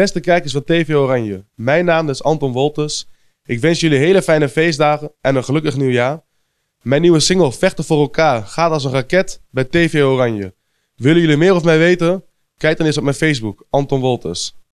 Beste kijkers van TV Oranje, mijn naam is Anton Wolters. Ik wens jullie hele fijne feestdagen en een gelukkig nieuwjaar. Mijn nieuwe single Vechten voor elkaar gaat als een raket bij TV Oranje. Willen jullie meer over mij weten? Kijk dan eens op mijn Facebook, Anton Wolters.